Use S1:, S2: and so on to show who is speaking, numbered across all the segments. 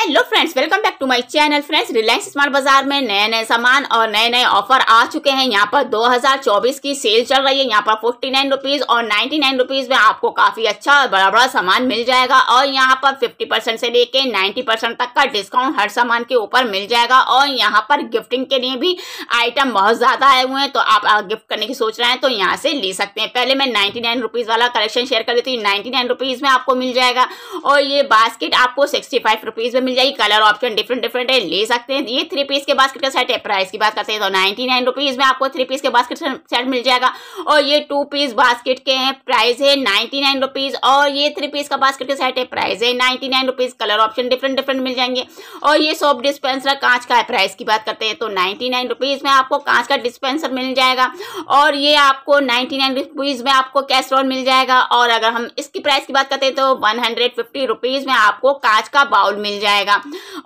S1: hello friends welcome back to my channel friends Reliance smart Bazaar में नए नए सामान और नए नए ऑफर आ चुके हैं यहाँ पर 2024 की सेल चल रही है यहाँ पर फोर्टी नाइन रुपीज और नाइन्टी नाइन रुपीज में आपको काफी अच्छा और बड़ा बड़ा सामान मिल जाएगा और यहाँ पर फिफ्टी परसेंट से लेके नाइन्टी परसेंट तक का डिस्काउंट हर सामान के ऊपर मिल जाएगा और यहाँ पर गिफ्टिंग के लिए भी आइटम बहुत ज्यादा आए हुए हैं तो आप गिफ्ट करने की सोच रहे हैं तो यहाँ से ले सकते हैं पहले मैं नाइन्टी वाला कलेक्शन शेयर कर देती हूँ नाइन्टी में आपको मिल जाएगा और ये बास्केट आपको सिक्सटी में मिल जाएगी कलर ऑप्शन डिफरेंट डिफरेंट है ले सकते हैं ये थ्री पीस के बास्केट का सेट है प्राइस की बात करते हैं तो नाइनटी नाइन रुपीज में आपको थ्री पीस के बास्केट सेट मिल जाएगा और ये टू पीस बास्केट के हैं प्राइस है नाइन्टी नाइन रुपीज और ये थ्री पीस का बास्केट का सेट है प्राइस है ninety nine rupees colour option different different मिल जाएंगे और ये सोप डिस्पेंसर कांच का है प्राइस की बात करते हैं तो नाइन्टी नाइन रुपीज में आपको कांच का डिस्पेंसर मिल जाएगा और ये आपको नाइन्टी नाइन रुपीज में आपको कैस्ट्रॉल मिल जाएगा और अगर हम इसकी प्राइस की बात करते हैं तो वन हंड्रेड फिफ्टी रुपीज में आपको कांच का बाउल मिल जाएगा जाएगा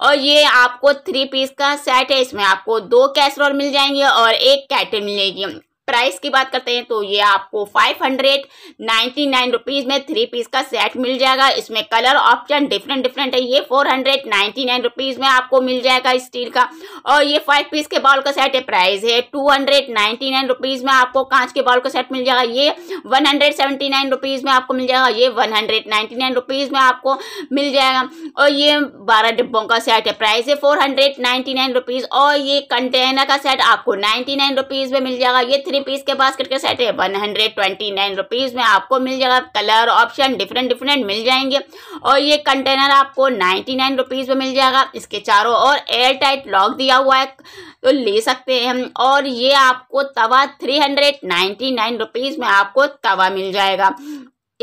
S1: और ये आपको थ्री पीस का सेट है इसमें आपको दो कैसरोल मिल जाएंगे और एक कैटे मिलेगी प्राइस की बात करते हैं तो ये आपको five hundred ninety nine rupees में थ्री पीस का सेट मिल जाएगा इसमें कलर ऑप्शन डिफरेंट डिफरेंट है ये four hundred ninety nine rupees में आपको मिल जाएगा स्टील का और ये फाइव पीस के बॉल का सेट है प्राइस है two hundred ninety nine rupees में आपको कांच के बॉल का सेट मिल जाएगा ये one hundred seventy nine rupees में आपको मिल जाएगा ये one hundred ninety nine rupees में आपको मिल जाएगा और ये बारह डिब्बों का सेट है प्राइस है four hundred ninety nine rupees और ये कंटेनर का सेट आपको नाइन्टी नाइन रुपीज़ में मिल जाएगा ये थ्री पीस के बास्केट के सेट है one hundred twenty nine rupees में आपको मिल जाएगा कलर ऑप्शन डिफरेंट डिफरेंट मिल जाएंगे और ये कंटेनर आपको नाइन्टी नाइन रुपीज़ में मिल जाएगा इसके चारों और एयर टाइट लॉक दिया हुआ है तो ले सकते हैं और ये आपको तवा three hundred ninety nine rupees में आपको तवा मिल जाएगा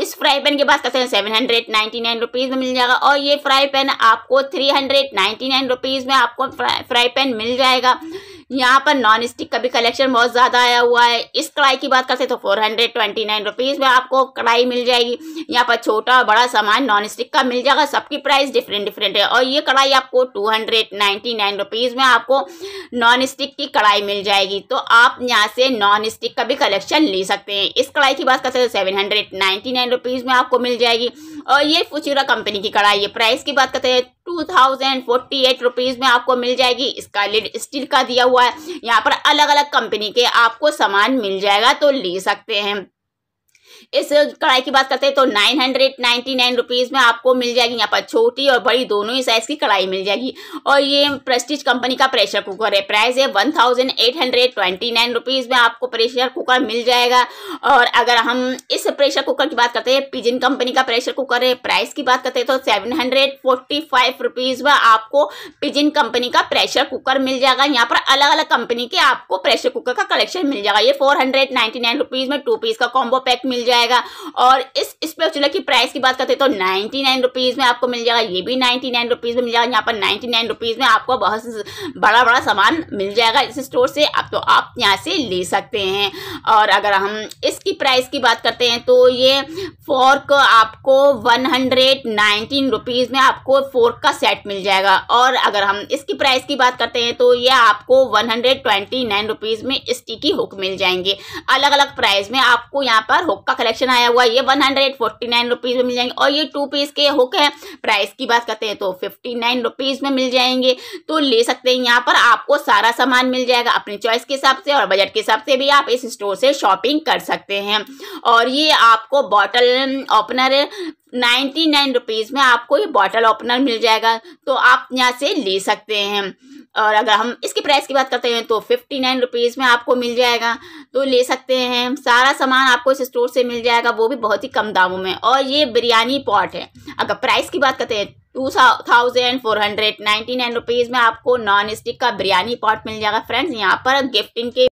S1: इस फ्राई पैन के पास कैसे seven hundred ninety nine rupees में मिल जाएगा और ये फ्राई पैन आपको three hundred ninety nine rupees में आपको फ्राई पैन मिल जाएगा यहाँ पर नॉन स्टिक का भी कलेक्शन बहुत ज़्यादा आया हुआ है इस कढ़ाई की बात करते तो four hundred twenty nine rupees में आपको कढ़ाई मिल जाएगी यहाँ पर छोटा और बड़ा सामान नॉन स्टिक का मिल जाएगा सबकी प्राइस डिफरेंट डिफरेंट है और ये कढ़ाई आपको two hundred ninety nine rupees में आपको नॉन स्टिक की कढ़ाई मिल जाएगी तो आप यहाँ से नॉन स्टिक का भी कलेक्शन ले सकते हैं इस कढ़ाई की बात करते तो seven hundred ninety nine rupees में आपको मिल जाएगी और ये फुचूरा कंपनी की कढ़ाई है प्राइस की बात करते हैं two thousand forty eight rupees में आपको मिल जाएगी इसका लिड स्टील का दिया हुआ है यहाँ पर अलग अलग कंपनी के आपको सामान मिल जाएगा तो ले सकते हैं इस कढ़ाई की बात करते हैं तो nine hundred ninety nine rupees में आपको मिल जाएगी यहाँ पर छोटी और बड़ी दोनों ही साइज़ की कढ़ाई मिल जाएगी और ये प्रेस्टीज कंपनी का प्रेशर कुकर है प्राइस है one thousand eight hundred twenty nine rupees में आपको प्रेशर कुकर मिल जाएगा और अगर हम इस प्रेशर कुकर की बात करते हैं पिजिन कंपनी का प्रेशर कुकर है प्राइस की बात करते हैं तो seven hundred forty five rupees में आपको पिजिन कंपनी का प्रेशर कुकर मिल जाएगा यहाँ पर अलग अलग कंपनी के आपको प्रेशर कुकर का कलेक्शन मिल जाएगा ये four hundred ninety nine rupees में टू पीस का कॉम्बो पैक मिल जाएगा जाएगा और इस स्पेचुला की प्राइस की बात करते तो नाइन्टी नाइन रुपीज़ में आपको मिल जाएगा ये भी नाइन्टी नाइन रुपीज़ में मिल जाएगा यहाँ पर नाइन्टी नाइन रुपीज़ में आपको बहुत बड़ा बड़ा सामान मिल जाएगा इस स्टोर से आप तो आप यहाँ से ले सकते हैं और अगर हम इसकी प्राइस की बात करते हैं तो ये फोर्क आपको वन हंड्रेड नाइनटीन रुपीज़ में आपको फोर्क का सेट मिल जाएगा और अगर हम इसकी प्राइस की बात करते हैं तो ये आपको one hundred twenty nine rupees में स्टिकी हुक मिल जाएंगे अलग अलग प्राइस में आपको यहाँ पर हुक का कलेक्शन कलेक्शन आया हुआ ये one hundred forty nine rupees में मिल जाएंगे और ये टू पीस के हुक है प्राइस की बात करते हैं तो फिफ्टी नाइन रुपीज़ में मिल जाएंगे तो ले सकते हैं यहाँ पर आपको सारा सामान मिल जाएगा अपने चॉइस के हिसाब से और बजट के हिसाब से भी आप इस स्टोर से शॉपिंग कर सकते हैं और ये आपको bottle opener ninety nine rupees में आपको ये बॉटल ओपनर मिल जाएगा तो आप यहाँ से ले सकते हैं और अगर हम इसके प्राइस की बात करते हैं तो फिफ्टी नाइन रुपीज़ में आपको मिल जाएगा तो ले सकते हैं सारा सामान आपको इस स्टोर से मिल जाएगा वो भी बहुत ही कम दामों में और ये बिरयानी पॉट है अगर प्राइस की बात करते हैं two thousand four hundred ninety nine rupees में आपको नॉन स्टिक का बिरयानी पॉट मिल जाएगा फ्रेंड्स यहाँ पर गिफ्टिंग के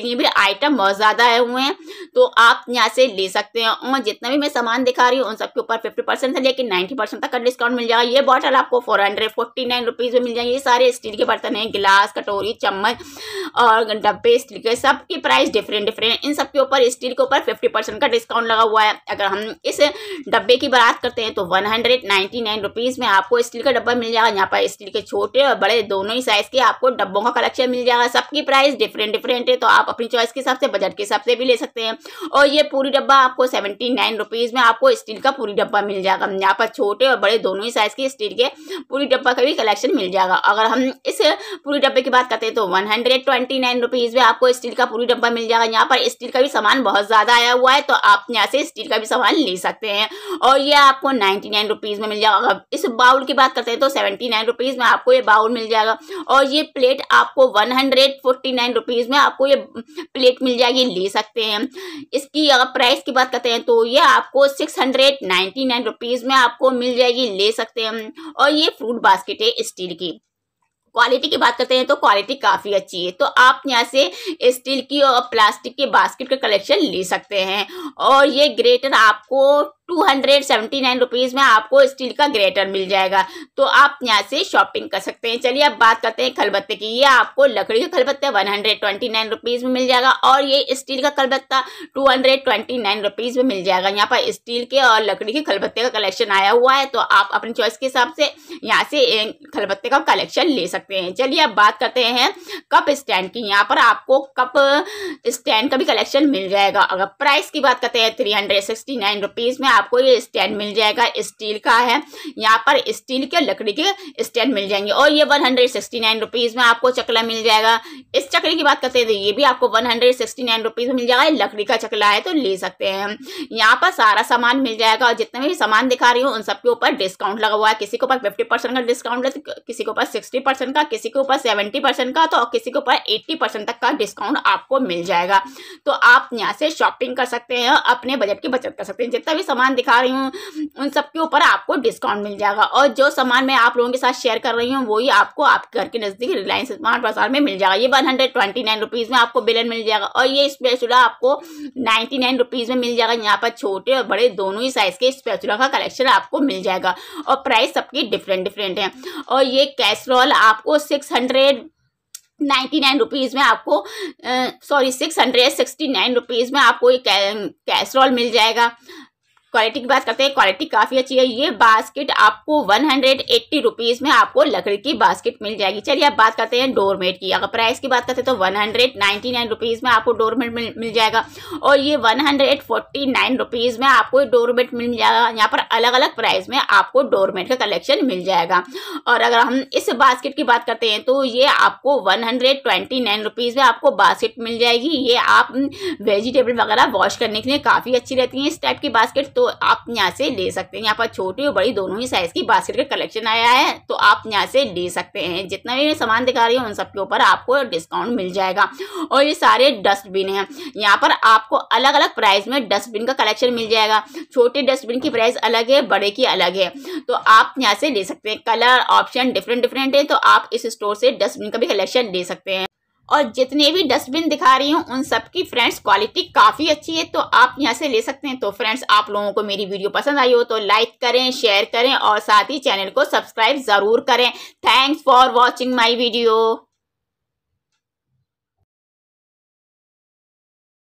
S1: जितनी भी आइटम बहुत ज़्यादा आए हुए हैं तो आप यहाँ से ले सकते हैं और जितना भी मैं सामान दिखा रही हूँ उन सबके ऊपर फिफ्टी परसेंट से लेकर नाइन्टी परसेंट तक का डिस्काउंट मिल जाएगा ये बॉटल आपको four hundred forty nine rupees में मिल जाएंगे ये सारे स्टील के बर्तन हैं गिलास कटोरी चम्मच और डब्बे स्टील के सबकी प्राइस डिफरेंट डिफरेंट इन सबके ऊपर स्टील के ऊपर फिफ्टी परसेंट का डिस्काउंट लगा हुआ है अगर हम इस डब्बे की बात करते हैं तो one hundred ninety nine rupees में आपको स्टील का डब्बा मिल जाएगा यहाँ पर स्टील के छोटे और बड़े दोनों ही साइज़ के आपको डब्बों का कलेक्शन मिल जाएगा सबकी प्राइस डिफरेंट डिफरेंट है तो आप अपनी चॉइस के हिसाब से बजट के हिसाब से भी ले सकते हैं और ये पूरी डब्बा आपको सेवेंटी नाइन रुपीज़ में आपको स्टील का पूरी डब्बा मिल जाएगा यहाँ पर छोटे और बड़े दोनों ही साइज़ के स्टील के पूरी डब्बा का भी कलेक्शन मिल जाएगा अगर हम इस पूरी डब्बे की बात करते हैं तो one hundred twenty nine rupees में आपको स्टील का पूरी डब्बा मिल जाएगा यहाँ पर स्टील का भी सामान बहुत ज़्यादा आया हुआ है तो आप यहाँ से स्टील का भी सामान ले सकते हैं और ये आपको नाइन्टी नाइन रुपीज़ में मिल जाएगा अगर इस बाउल की बात करते हैं तो सेवेंटी नाइन रुपीज़ में आपको ये बाउल मिल जाएगा और ये प्लेट आपको one hundred forty nine rupees में आपको ये प्लेट मिल जाएगी ले सकते हैं इसकी अगर प्राइस की बात करते हैं तो ये आपको six hundred ninety nine rupees में आपको मिल जाएगी ले सकते हैं और ये फ्रूट बास्केट है स्टील की क्वालिटी की बात करते हैं तो क्वालिटी काफ़ी अच्छी है तो आप यहाँ से स्टील की और प्लास्टिक के बास्केट का कलेक्शन ले सकते हैं और ये ग्रेटर आपको two hundred seventy nine rupees में आपको स्टील का ग्रेटर मिल जाएगा तो आप यहाँ से शॉपिंग कर सकते हैं चलिए अब बात करते हैं खलबत्ते की ये आपको लकड़ी का खलबत्ता one hundred twenty nine rupees में मिल जाएगा और ये स्टील का खलबत्ता two hundred twenty nine rupees में मिल जाएगा यहाँ पर स्टील के और लकड़ी के खलबत्ते का कलेक्शन आया हुआ है तो आप अपनी चॉइस के हिसाब से यहाँ से खलबत्ते का कलेक्शन ले सकते हैं चलिए अब बात करते हैं कप स्टैंड की यहाँ पर आपको कप स्टैंड का भी कलेक्शन मिल जाएगा अगर प्राइस की बात करते हैं three hundred sixty nine rupees में आप आपको ये स्टैंड मिल जाएगा स्टील का है यहाँ पर स्टील के लकड़ी के स्टैंड मिल जाएंगे और ये वन हंड्रेड में आपको चकला मिल जाएगा इस चकले की बात करते हैं तो ये भी आपको वन हंड्रेड में मिल जाएगा ये लकड़ी का चकला है तो ले सकते हैं यहाँ पर सारा सामान मिल जाएगा और जितने भी सामान दिखा रही हूँ उन सबके ऊपर डिस्काउंट लगा हुआ है किसी के ऊपर फिफ्टी का डिस्काउंट है किसी के ऊपर सिक्सटी का किसी के ऊपर सेवेंटी का तो किसी के ऊपर एट्टी तक का डिस्काउंट आपको मिल जाएगा तो आप यहाँ से शॉपिंग कर सकते हैं अपने बजट की बचत कर सकते हैं जितना भी सामान सामान दिखा रही हूँ उन सब के ऊपर आपको डिस्काउंट मिल जाएगा और जो सामान मैं आप लोगों के साथ शेयर कर रही हूँ वही आपको आपके घर के नज़दीक रिलायंस स्मार्ट बाजार में मिल जाएगा ये वन हंड्रेड में आपको बिलन मिल जाएगा और ये स्पेचुला आपको नाइन्टी में मिल जाएगा यहाँ पर छोटे और बड़े दोनों ही साइज़ के स्पेचुला का कलेक्शन आपको मिल जाएगा और प्राइस सबकी डिफरेंट डिफरेंट है और ये कैसरोल आपको six hundred ninety nine rupees में आपको sorry six hundred sixty nine rupees में आपको ये कैसरोल मिल जाएगा क्वालिटी की बात करते हैं क्वालिटी काफ़ी अच्छी है ये बास्केट आपको वन हंड्रेड एट्टी रुपीज़ में आपको लकड़ी की बास्केट मिल जाएगी चलिए आप बात करते हैं डोरमेट की अगर प्राइस की बात करते हैं तो one hundred ninety nine rupees में आपको डोरमेट मिल, मिल जाएगा और ये one hundred forty nine rupees में आपको डोरमेट मिल जाएगा यहाँ पर अलग अलग प्राइस में आपको डोरमेट का कलेक्शन मिल जाएगा और अगर हम इस बास्केट की बात करते हैं तो ये आपको one hundred twenty nine rupees में आपको बास्केट मिल जाएगी ये आप वेजिटेबल mm, वगैरह वॉश करने के लिए काफ़ी अच्छी रहती है इस टाइप की बास्केट तो आप यहाँ से ले सकते हैं यहाँ पर छोटी और बड़ी दोनों ही साइज़ की बास्केट का कलेक्शन आया है तो आप यहाँ से ले सकते हैं जितना भी सामान दिखा रही हूँ उन सबके ऊपर आपको डिस्काउंट मिल जाएगा और ये सारे डस्टबिन हैं यहाँ पर आपको अलग अलग प्राइस में डस्टबिन का कलेक्शन मिल जाएगा छोटे डस्टबिन की प्राइस अलग है बड़े की अलग है तो आप यहाँ से ले सकते हैं कलर ऑप्शन डिफरेंट डिफरेंट है तो आप इस स्टोर से डस्टबिन का भी कलेक्शन ले सकते हैं और जितने भी डस्टबिन दिखा रही हूँ उन सब की फ्रेंड्स क्वालिटी काफ़ी अच्छी है तो आप यहाँ से ले सकते हैं तो फ्रेंड्स आप लोगों को मेरी वीडियो पसंद आई हो तो लाइक करें शेयर करें और साथ ही चैनल को सब्सक्राइब ज़रूर करें thanks for watching my video